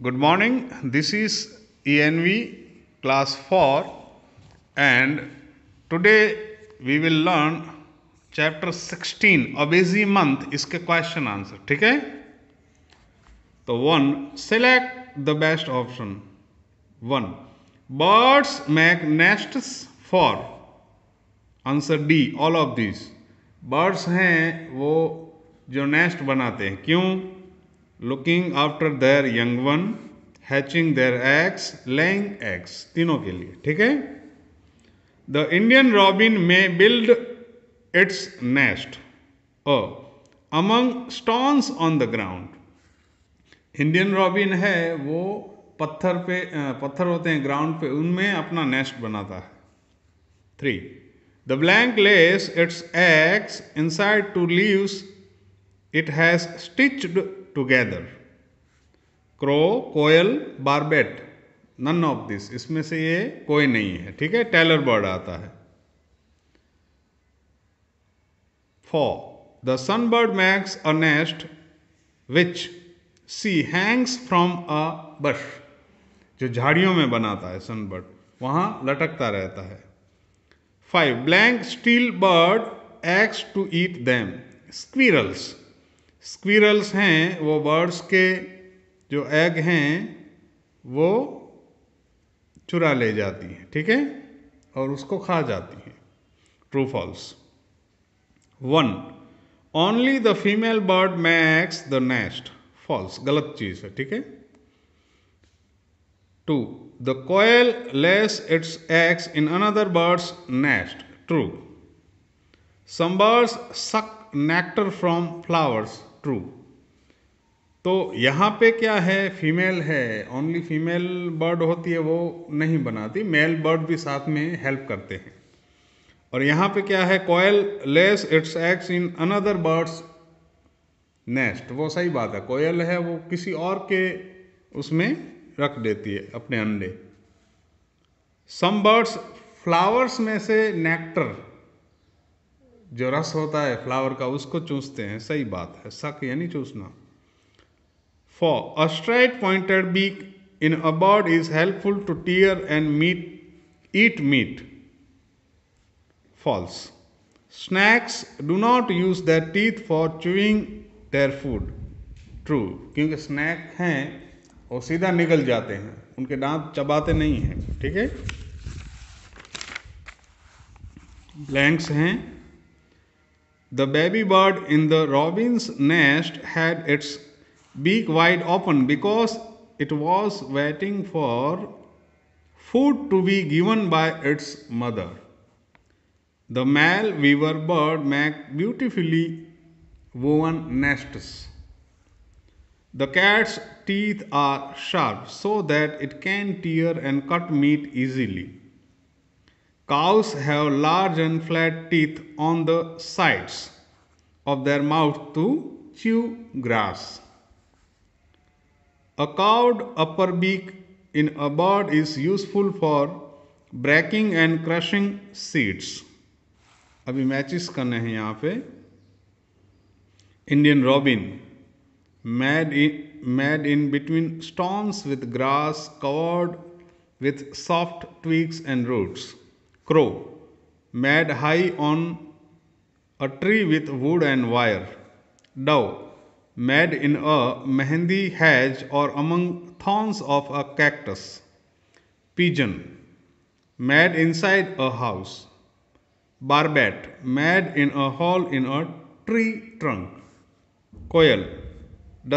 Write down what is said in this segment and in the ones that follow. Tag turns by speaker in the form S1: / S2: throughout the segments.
S1: Good morning. This is ENV class 4 and today we will learn chapter 16 Obese month इसके question answer ठीक है तो one select the best option one birds make nests for answer D all of these birds hain wo jo nest banate hain kyun looking after their young one hatching their eggs लैंग eggs तीनों के लिए ठीक है the Indian robin में build its nest ओ among stones on the ground Indian robin है वो पत्थर पे पत्थर होते हैं ग्राउंड पे उनमें अपना नेस्ट बनाता है three the blank lays its eggs inside two leaves it has stitched together crow koel barbet none of this इसमें से ये कोई नहीं है ठीक है टेलर बर्ड आता है four the sun bird makes a nest which सी हैंग्स फ्रॉम अ बश जो झाड़ियों में बनाता है सन बर्ड लटकता रहता है five blank steal bird eggs to eat them squirrels squirrels हैं वो बर्ड्स के जो एग हैं वो चुरा ले जाती हैं ठीक है और उसको खा जाती हैं true false one only the female bird makes the nest false गलत चीज़ है ठीक है two the koel lays its eggs in another birds nest true some birds suck nectar from flowers true तो यहाँ पे क्या है फीमेल है ओनली फीमेल बर्ड होती है वो नहीं बनाती मेल बर्ड भी साथ में हेल्प करते हैं और यहाँ पे क्या है koel lays its eggs in another birds nest वो सही बात है कोयल है वो किसी और के उसमें रख देती है अपने अंडे सम बर्ड्स फ्लावर्स में से नेक्टर जो रस होता है फ्लावर का उसको चूसते हैं सही बात है सक यानी चूसना four a pointed beak in about is helpful to tear and meat eat meat false snakes do not use their teeth for chewing their food true क्योंकि स्नैक हैं वो सीधा निकल जाते हैं उनके दांत चबाते नहीं हैं ठीक है ब्लैंक्स हैं The baby bird in the robin's nest had its beak wide open because it was waiting for food to be given by its mother. The male weaver bird make beautifully woven nests. The cat's teeth are sharp so that it can tear and cut meat easily. Cows have large and flat teeth on the sides of their mouth to chew grass. A curved upper beak in a bird is useful for breaking and crushing seeds. अभी matches करने हैं यहाँ पे Indian robin made in made in between stones with grass covered with soft twigs and roots crow made high on a tree with wood and wire dove made in a mehndi hedge और among thorns of a cactus pigeon made side a house barbet made in a hole in a tree trunk koel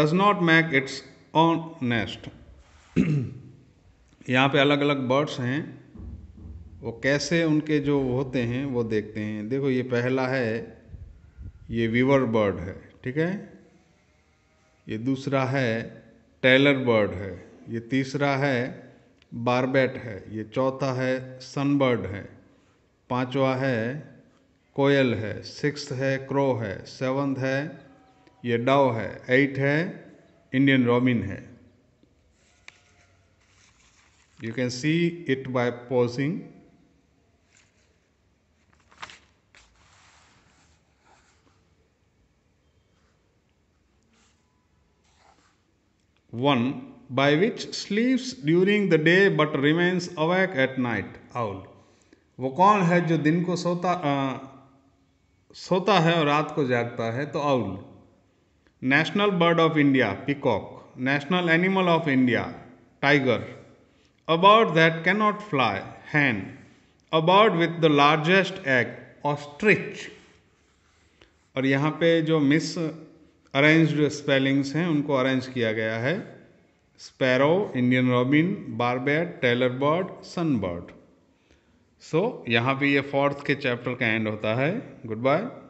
S1: does not make its own nest यहाँ पे अलग अलग birds हैं वो कैसे उनके जो होते हैं वो देखते हैं देखो ये पहला है ये वीवर बर्ड है ठीक है ये दूसरा है टेलर बर्ड है ये तीसरा है बारबेट है ये चौथा है सनबर्ड है पांचवा है कोयल है सिक्स है क्रो है सेवन्थ है ये डाव है एट है इंडियन रोमिन है you can see it by pausing one By which sleeps during the day but remains awake at night. Owl. वो कौन है जो दिन को सोता आ, सोता है और रात को जागता है तो owl national bird of India peacock national animal of India tiger about that that cannot fly hen about with the largest egg ostrich और यहाँ पे जो मिस अरेंज्ड स्पेलिंग्स हैं उनको अरेंज किया गया है sparrow Indian robin barbet tailor bird sun bird so यहाँ पे ये फोर्थ के चैप्टर का एंड होता है गुड बाय